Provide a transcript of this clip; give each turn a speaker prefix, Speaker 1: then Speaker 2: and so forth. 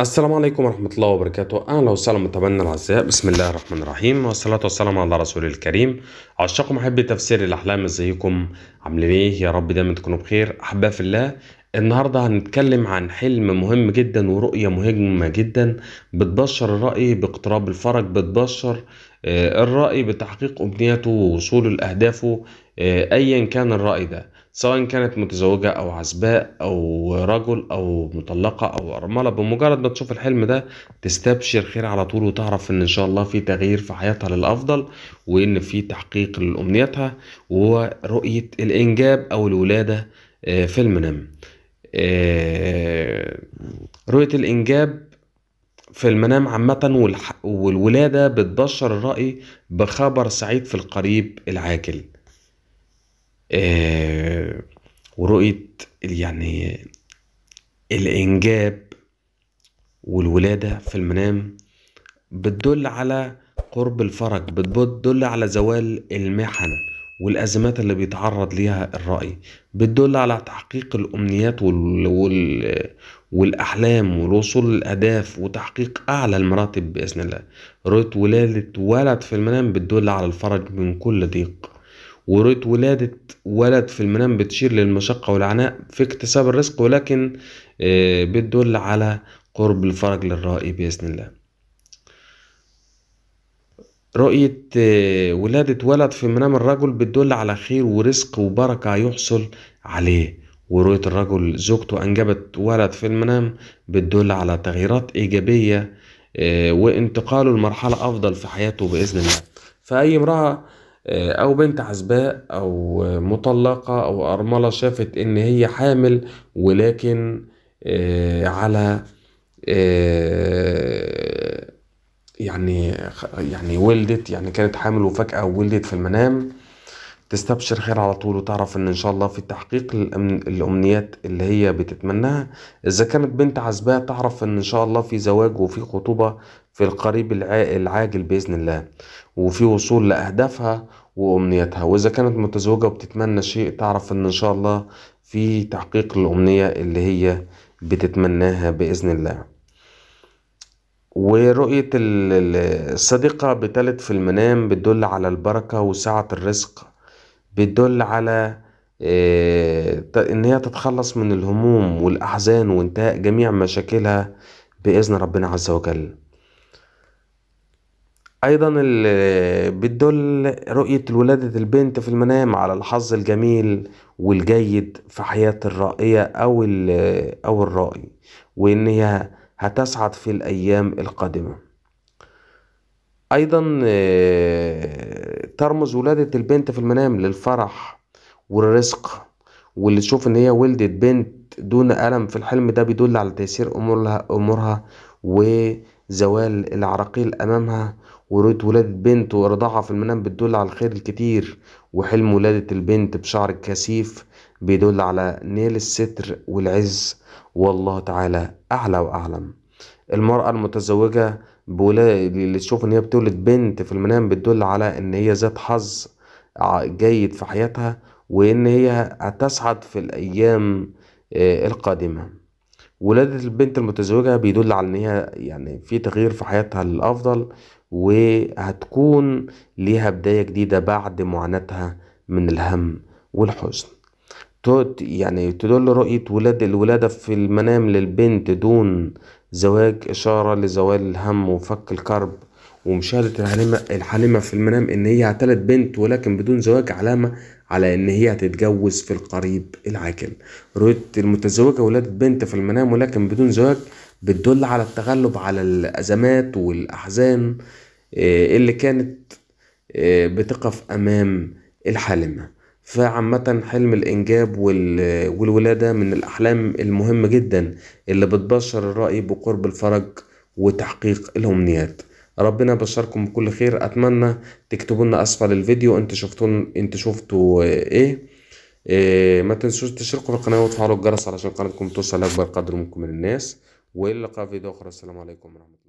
Speaker 1: السلام عليكم ورحمة الله وبركاته أهلا وسهلا متابعينا الأعزاء بسم الله الرحمن الرحيم والصلاة والسلام على رسول الكريم عشاق محبي تفسير الأحلام ازيكم عاملين إيه يا رب دايما تكونوا بخير أحباء في الله النهاردة هنتكلم عن حلم مهم جدا ورؤية مهمة جدا بتبشر الرأي باقتراب الفرج بتبشر آه، الرأي بتحقيق أمنياته ووصوله لأهدافه آه، أيا كان الرأي ده سواء كانت متزوجة أو عزباء أو رجل أو مطلقة أو أرملة بمجرد ما تشوف الحلم ده تستبشر خير على طول وتعرف إن إن شاء الله في تغيير في حياتها للأفضل وإن في تحقيق لأمنيتها ورؤية الإنجاب أو الولادة آه، في المنام آه، رؤية الإنجاب في المنام عامة والولادة بتبشر الرأي بخبر سعيد في القريب العاجل آه، ورؤية يعني الإنجاب والولادة في المنام بتدل على قرب الفرج بتدل على زوال المحن والأزمات اللي بيتعرض ليها الرأي بتدل على تحقيق الأمنيات وال... وال... والأحلام والوصول للأهداف وتحقيق أعلى المراتب بإذن الله رؤية ولادة ولد في المنام بتدل على الفرج من كل ضيق ورؤية ولادة ولد في المنام بتشير للمشقة والعناء في اكتساب الرزق ولكن آه، بتدل على قرب الفرج للرائي بإذن الله رؤية آه، ولادة ولد في منام الرجل بتدل على خير ورزق وبركة يحصل عليه ورؤية الرجل زوجته أنجبت ولد في المنام بتدل على تغييرات إيجابية آه، وانتقاله لمرحلة أفضل في حياته بإذن الله فأي امرأة آه، او بنت عزباء او مطلقة او ارملة شافت ان هي حامل ولكن آه، على آه، يعني يعني ولدت يعني كانت حامل وفجأة ولدت في المنام تستبشر خير على طول وتعرف ان ان شاء الله في تحقيق الامنيات اللي هي بتتمناها اذا كانت بنت عزباء تعرف ان ان شاء الله في زواج وفي خطوبة في القريب العاجل باذن الله وفي وصول لاهدافها وامنيتها واذا كانت متزوجه وبتتمنى شيء تعرف ان ان شاء الله في تحقيق الامنيه اللي هي بتتمناها باذن الله ورؤية الصديقة بتلت في المنام بتدل على البركة وسعة الرزق بتدل على آه، ان هي تتخلص من الهموم والاحزان وانتهاء جميع مشاكلها باذن ربنا عز وجل أيضا بتدل رؤية ولادة البنت في المنام على الحظ الجميل والجيد في حياة الرائية أو أو الرائي وإن هي هتسعد في الأيام القادمة أيضا آه، ترمز ولادة البنت في المنام للفرح والرزق واللي تشوف إن هي ولدت بنت دون ألم في الحلم ده بيدل على تيسير أمورها أمورها و زوال العراقيل أمامها ورؤية ولادة بنت ورضاعها في المنام بتدل على الخير الكتير وحلم ولادة البنت بشعر الكثيف بيدل على نيل الستر والعز والله تعالى أعلى وأعلم المرأة المتزوجة اللي تشوف إن هي بتولد بنت في المنام بتدل على إن هي ذات حظ جيد في حياتها وإن هي هتسعد في الأيام آه، القادمة ولادة البنت المتزوجة بيدل على إن هي يعني في تغيير في حياتها للأفضل وهتكون ليها بداية جديدة بعد معاناتها من الهم والحزن يعني تدل رؤية ولادة الولادة في المنام للبنت دون زواج إشارة لزوال الهم وفك الكرب ومشاهدة الحالمة, الحالمة في المنام إن هي اعتلت بنت ولكن بدون زواج علامة على إن هي هتتجوز في القريب العاجل رؤية المتزوجة ولادة بنت في المنام ولكن بدون زواج بتدل على التغلب على الأزمات والأحزان آه، اللي كانت آه، بتقف أمام الحالمة فعامة حلم الإنجاب والولادة من الأحلام المهمة جدا اللي بتبشر الرأي بقرب الفرج وتحقيق الأمنيات ربنا يبشركم بكل خير اتمنى تكتبوا لنا اسفل الفيديو انت شفتوا انت شفتوا آه، ايه, إيه ما تنسوش تشتركوا في القناه وتفعلوا الجرس علشان قناتكم توصل لاكبر قدر ممكن من الناس والى اللقاء في فيديو اخر السلام عليكم ورحمه الله